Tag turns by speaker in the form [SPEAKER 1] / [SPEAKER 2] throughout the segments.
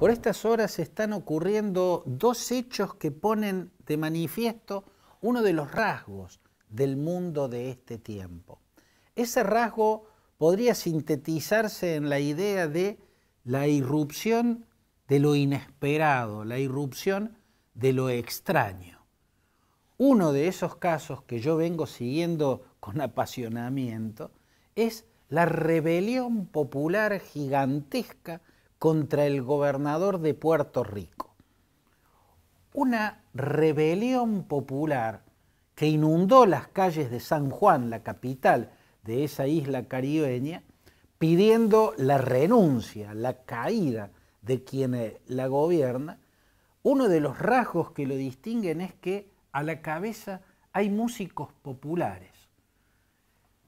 [SPEAKER 1] Por estas horas están ocurriendo dos hechos que ponen de manifiesto uno de los rasgos del mundo de este tiempo. Ese rasgo podría sintetizarse en la idea de la irrupción de lo inesperado, la irrupción de lo extraño. Uno de esos casos que yo vengo siguiendo con apasionamiento es la rebelión popular gigantesca contra el gobernador de Puerto Rico. Una rebelión popular que inundó las calles de San Juan, la capital de esa isla caribeña, pidiendo la renuncia, la caída de quien la gobierna, uno de los rasgos que lo distinguen es que a la cabeza hay músicos populares.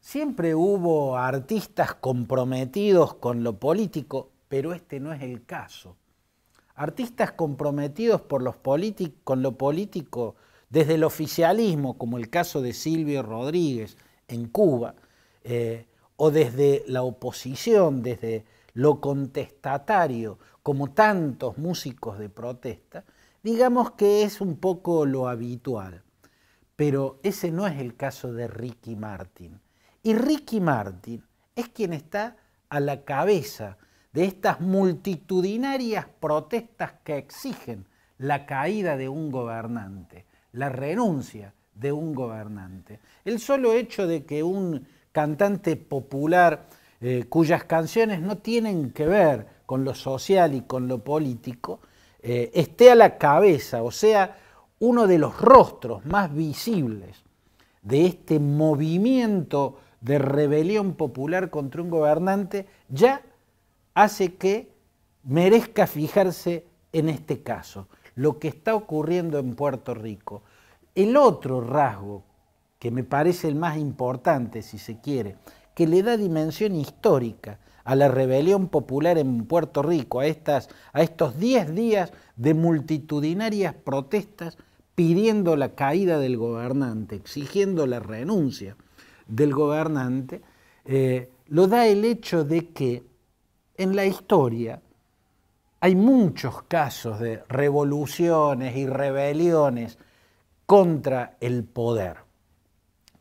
[SPEAKER 1] Siempre hubo artistas comprometidos con lo político pero este no es el caso. Artistas comprometidos con lo político desde el oficialismo, como el caso de Silvio Rodríguez en Cuba, eh, o desde la oposición, desde lo contestatario, como tantos músicos de protesta, digamos que es un poco lo habitual. Pero ese no es el caso de Ricky Martin. Y Ricky Martin es quien está a la cabeza de estas multitudinarias protestas que exigen la caída de un gobernante, la renuncia de un gobernante. El solo hecho de que un cantante popular eh, cuyas canciones no tienen que ver con lo social y con lo político, eh, esté a la cabeza, o sea, uno de los rostros más visibles de este movimiento de rebelión popular contra un gobernante, ya hace que merezca fijarse en este caso, lo que está ocurriendo en Puerto Rico. El otro rasgo, que me parece el más importante, si se quiere, que le da dimensión histórica a la rebelión popular en Puerto Rico, a, estas, a estos 10 días de multitudinarias protestas pidiendo la caída del gobernante, exigiendo la renuncia del gobernante, eh, lo da el hecho de que en la historia hay muchos casos de revoluciones y rebeliones contra el poder.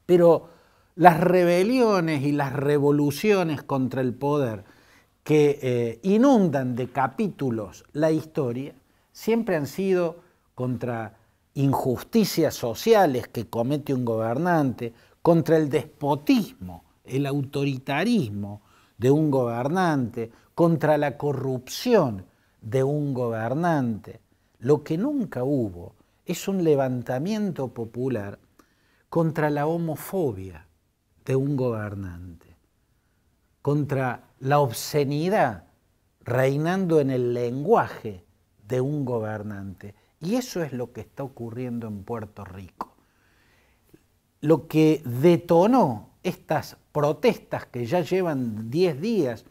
[SPEAKER 1] Pero las rebeliones y las revoluciones contra el poder que eh, inundan de capítulos la historia siempre han sido contra injusticias sociales que comete un gobernante, contra el despotismo, el autoritarismo, de un gobernante, contra la corrupción de un gobernante. Lo que nunca hubo es un levantamiento popular contra la homofobia de un gobernante, contra la obscenidad reinando en el lenguaje de un gobernante. Y eso es lo que está ocurriendo en Puerto Rico. Lo que detonó estas protestas que ya llevan 10 días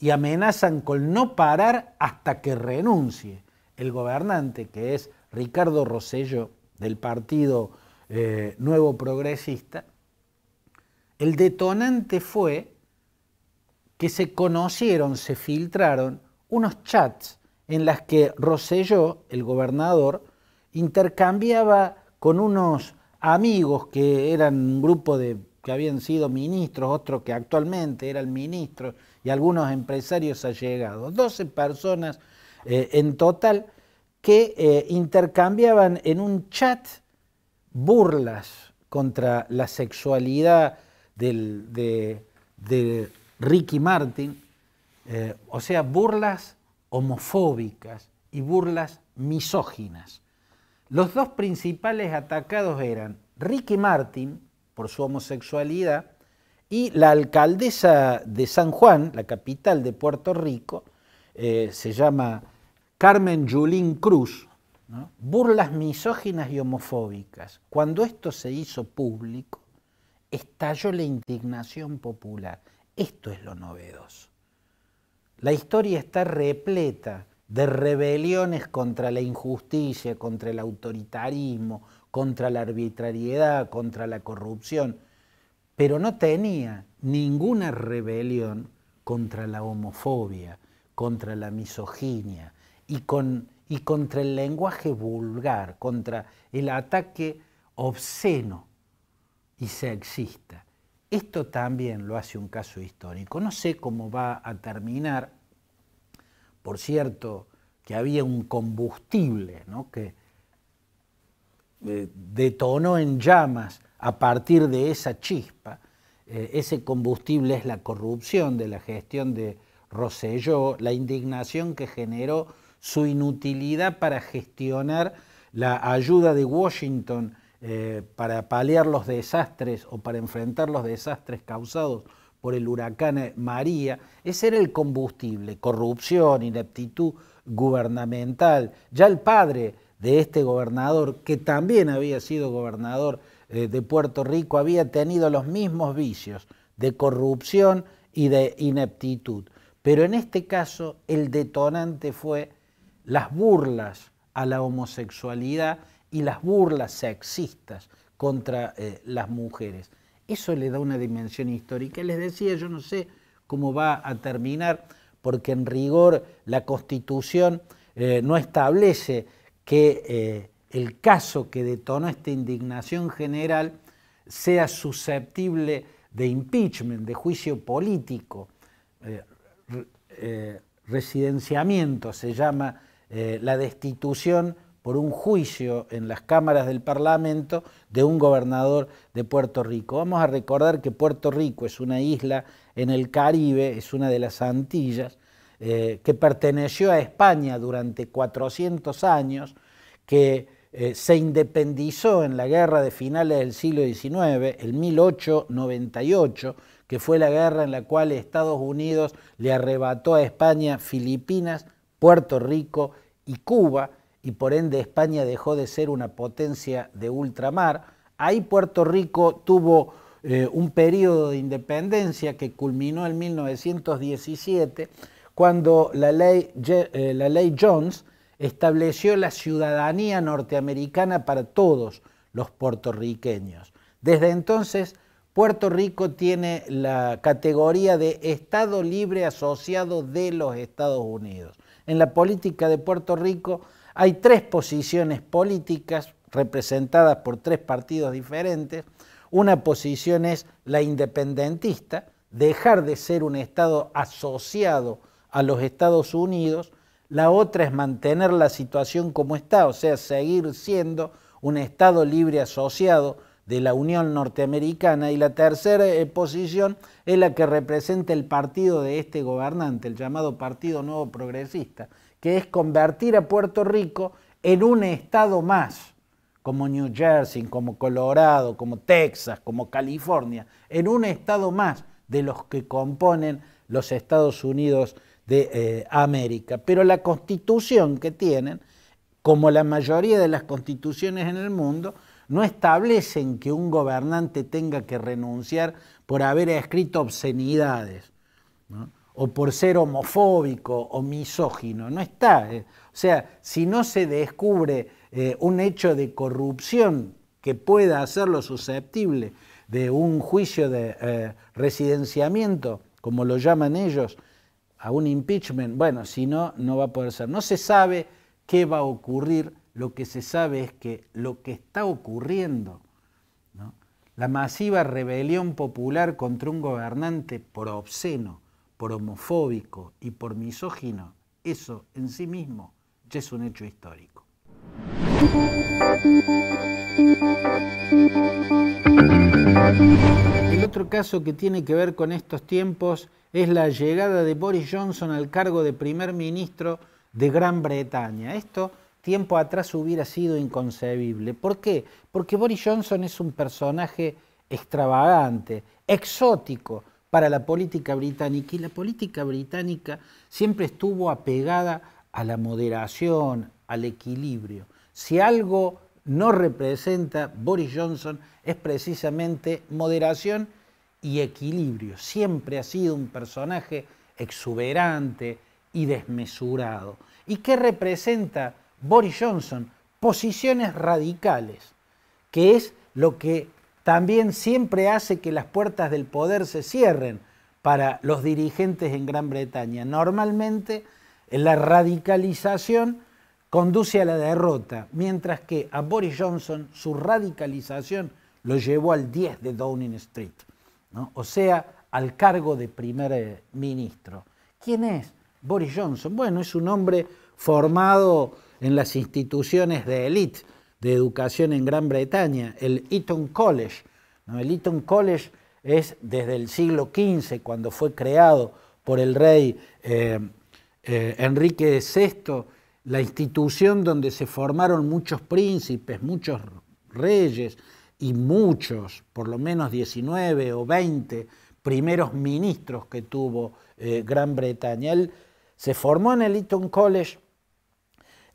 [SPEAKER 1] y amenazan con no parar hasta que renuncie el gobernante, que es Ricardo Rosello del Partido eh, Nuevo Progresista, el detonante fue que se conocieron, se filtraron unos chats en las que Rosselló, el gobernador, intercambiaba con unos amigos que eran un grupo de que habían sido ministros, otro que actualmente era el ministro, y algunos empresarios allegados. 12 personas eh, en total que eh, intercambiaban en un chat burlas contra la sexualidad de, Ricky Martin, eh, o sea, burlas homofóbicas y burlas misóginas. Los dos principales atacados eran Ricky Martin, por su homosexualidad, y la alcaldesa de San Juan, la capital de Puerto Rico, eh, se llama Carmen Julín Cruz, burlas misóginas y homofóbicas. Cuando esto se hizo público, estalló la indignación popular. Esto es lo novedoso. La historia está repleta de rebeliones contra la injusticia, contra el autoritarismo, contra la arbitrariedad, contra la corrupción, pero no tenía ninguna rebelión contra la homofobia, contra la misoginia y, contra el lenguaje vulgar, contra el ataque obsceno y sexista. Esto también lo hace un caso histórico. No sé cómo va a terminar. Por cierto, que había un combustible ¿no? que eh, detonó en llamas a partir de esa chispa. Eh, ese combustible es la corrupción de la gestión de Rosselló, la indignación que generó su inutilidad para gestionar la ayuda de Washington eh, para paliar los desastres o para enfrentar los desastres causados por el huracán María. Ese era el combustible, corrupción, ineptitud gubernamental. Ya el padre de este gobernador, que también había sido gobernador eh, de Puerto Rico, había tenido los mismos vicios de corrupción y de ineptitud. Pero en este caso el detonante fue las burlas a la homosexualidad y las burlas sexistas contra eh, las mujeres. Eso le da una dimensión histórica. Les decía, yo no sé cómo va a terminar, porque en rigor la Constitución eh, no establece que eh, el caso que detonó esta indignación general sea susceptible de impeachment, de juicio político. Eh, eh, residenciamiento se llama la destitución por un juicio en las cámaras del Parlamento de un gobernador de Puerto Rico. Vamos a recordar que Puerto Rico es una isla en el Caribe, es una de las Antillas, eh, que perteneció a España durante 400 años, que eh, se independizó en la guerra de finales del siglo XIX, el 1898, que fue la guerra en la cual Estados Unidos le arrebató a España Filipinas, Puerto Rico y Cuba, y por ende España dejó de ser una potencia de ultramar. Ahí Puerto Rico tuvo eh, un periodo de independencia que culminó en 1917 cuando la ley, eh, la ley Jones estableció la ciudadanía norteamericana para todos los puertorriqueños. Desde entonces, Puerto Rico tiene la categoría de Estado libre asociado de los Estados Unidos. En la política de Puerto Rico hay tres posiciones políticas representadas por tres partidos diferentes. Una posición es la independentista, dejar de ser un Estado asociado a los Estados Unidos, la otra es mantener la situación como está, o sea, seguir siendo un Estado libre asociado de la Unión Norteamericana y la tercera eh, posición es la que representa el partido de este gobernante, el llamado Partido Nuevo Progresista, que es convertir a Puerto Rico en un Estado más, como New Jersey, como Colorado, como Texas, como California, en un Estado más de los que componen los Estados Unidos de eh, América. Pero la constitución que tienen, como la mayoría de las constituciones en el mundo, no establecen que un gobernante tenga que renunciar por haber escrito obscenidades, o por ser homofóbico o misógino, no está. Eh. O sea, si no se descubre eh, un hecho de corrupción que pueda hacerlo susceptible de un juicio de residenciamiento, como lo llaman ellos, a un impeachment, bueno, si no, no va a poder ser. No se sabe qué va a ocurrir, lo que se sabe es que lo que está ocurriendo, la masiva rebelión popular contra un gobernante por obsceno, por homofóbico y por misógino, eso en sí mismo ya es un hecho histórico. El otro caso que tiene que ver con estos tiempos es la llegada de Boris Johnson al cargo de primer ministro de Gran Bretaña. Esto tiempo atrás hubiera sido inconcebible. ¿Por qué? Porque Boris Johnson es un personaje extravagante, exótico para la política británica y la política británica siempre estuvo apegada a la moderación, al equilibrio. Si algo no representa Boris Johnson es precisamente moderación y equilibrio. Siempre ha sido un personaje exuberante y desmesurado. ¿Y qué representa Boris Johnson? Posiciones radicales, que es lo que también siempre hace que las puertas del poder se cierren para los dirigentes en Gran Bretaña. Normalmente la radicalización conduce a la derrota, mientras que a Boris Johnson su radicalización lo llevó al 10 de Downing Street o sea, al cargo de primer eh, ministro. ¿Quién es? Boris Johnson. Bueno, es un hombre formado en las instituciones de élite de educación en Gran Bretaña, el Eton College. El Eton College es desde el siglo XV, cuando fue creado por el rey eh, eh, Enrique VI, la institución donde se formaron muchos príncipes, muchos reyes, y muchos, por lo menos 19 o 20 primeros ministros que tuvo eh, Gran Bretaña. Él se formó en el Eton College,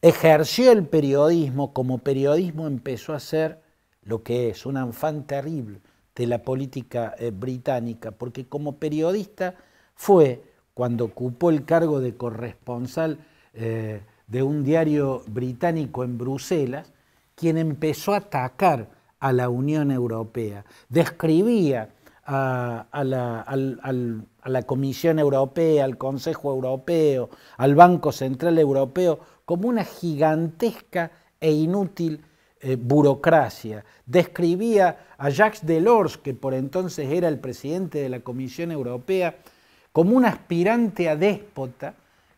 [SPEAKER 1] ejerció el periodismo, como periodismo empezó a ser lo que es un anfán terrible de la política eh, británica, porque como periodista fue cuando ocupó el cargo de corresponsal eh, de un diario británico en Bruselas, quien empezó a atacar a la Unión Europea, describía a, la, Comisión Europea, al Consejo Europeo, al Banco Central Europeo, como una gigantesca e inútil eh, burocracia. Describía a Jacques Delors, que por entonces era el presidente de la Comisión Europea, como un aspirante a déspota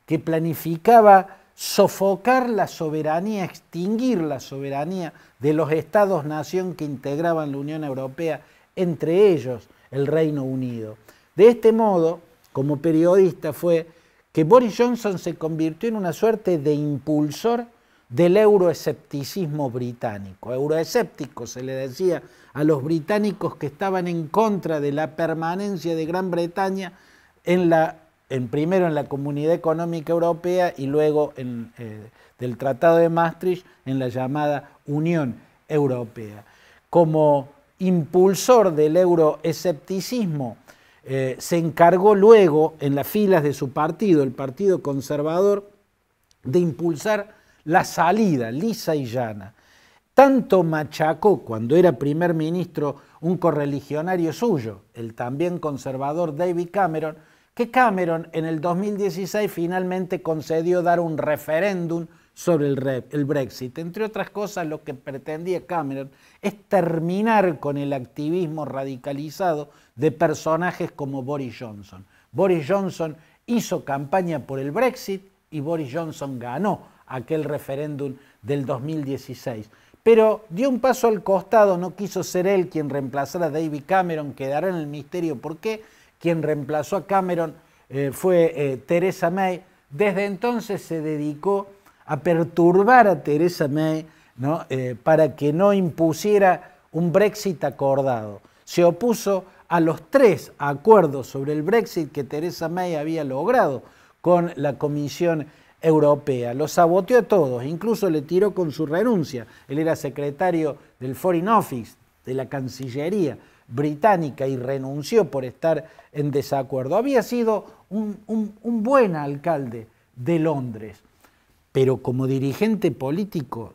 [SPEAKER 1] que planificaba sofocar la soberanía, extinguir la soberanía de los estados-nación que integraban la Unión Europea, entre ellos el Reino Unido. De este modo, como periodista, fue que Boris Johnson se convirtió en una suerte de impulsor del euroescepticismo británico. Euroescéptico se le decía a los británicos que estaban en contra de la permanencia de Gran Bretaña en la primero en la Comunidad Económica Europea y luego en, eh, del Tratado de Maastricht en la llamada Unión Europea. Como impulsor del euroescepticismo, eh, se encargó luego en las filas de su partido, el Partido Conservador, de impulsar la salida lisa y llana. Tanto machacó cuando era primer ministro un correligionario suyo, el también conservador David Cameron, que Cameron en el 2016 finalmente concedió dar un referéndum sobre el, Brexit. Entre otras cosas, lo que pretendía Cameron es terminar con el activismo radicalizado de personajes como Boris Johnson. Boris Johnson hizo campaña por el Brexit y Boris Johnson ganó aquel referéndum del 2016. Pero dio un paso al costado, no quiso ser él quien reemplazara a David Cameron, quedará en el misterio por qué, quien reemplazó a Cameron eh, fue Teresa eh, Theresa May, desde entonces se dedicó a perturbar a Theresa May eh, para que no impusiera un Brexit acordado. Se opuso a los tres acuerdos sobre el Brexit que Theresa May había logrado con la Comisión Europea. Los saboteó a todos, incluso le tiró con su renuncia. Él era secretario del Foreign Office, de la Cancillería británica y renunció por estar en desacuerdo. Había sido un, un buen alcalde de Londres, pero como dirigente político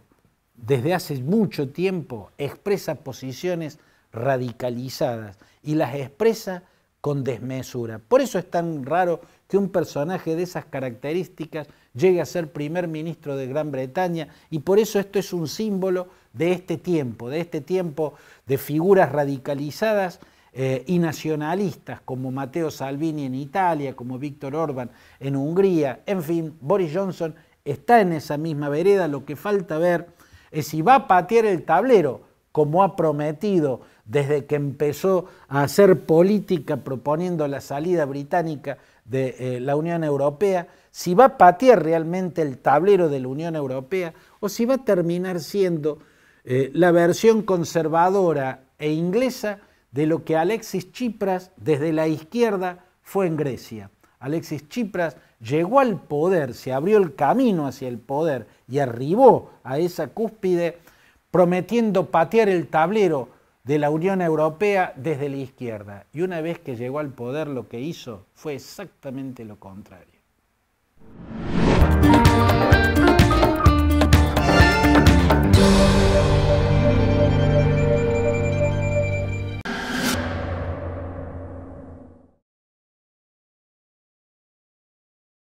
[SPEAKER 1] desde hace mucho tiempo expresa posiciones radicalizadas y las expresa con desmesura. Por eso es tan raro que un personaje de esas características llegue a ser primer ministro de Gran Bretaña y por eso esto es un símbolo de este tiempo, de este tiempo de figuras radicalizadas eh, y nacionalistas como Matteo Salvini en Italia, como Víctor Orban en Hungría, en fin, Boris Johnson está en esa misma vereda, lo que falta ver es si va a patear el tablero como ha prometido desde que empezó a hacer política proponiendo la salida británica de eh, la Unión Europea, si va a patear realmente el tablero de la Unión Europea o si va a terminar siendo eh, la versión conservadora e inglesa de lo que Alexis Tsipras desde la izquierda fue en Grecia. Alexis Tsipras llegó al poder, se abrió el camino hacia el poder y arribó a esa cúspide prometiendo patear el tablero de la Unión Europea desde la izquierda. Y una vez que llegó al poder lo que hizo fue exactamente lo contrario.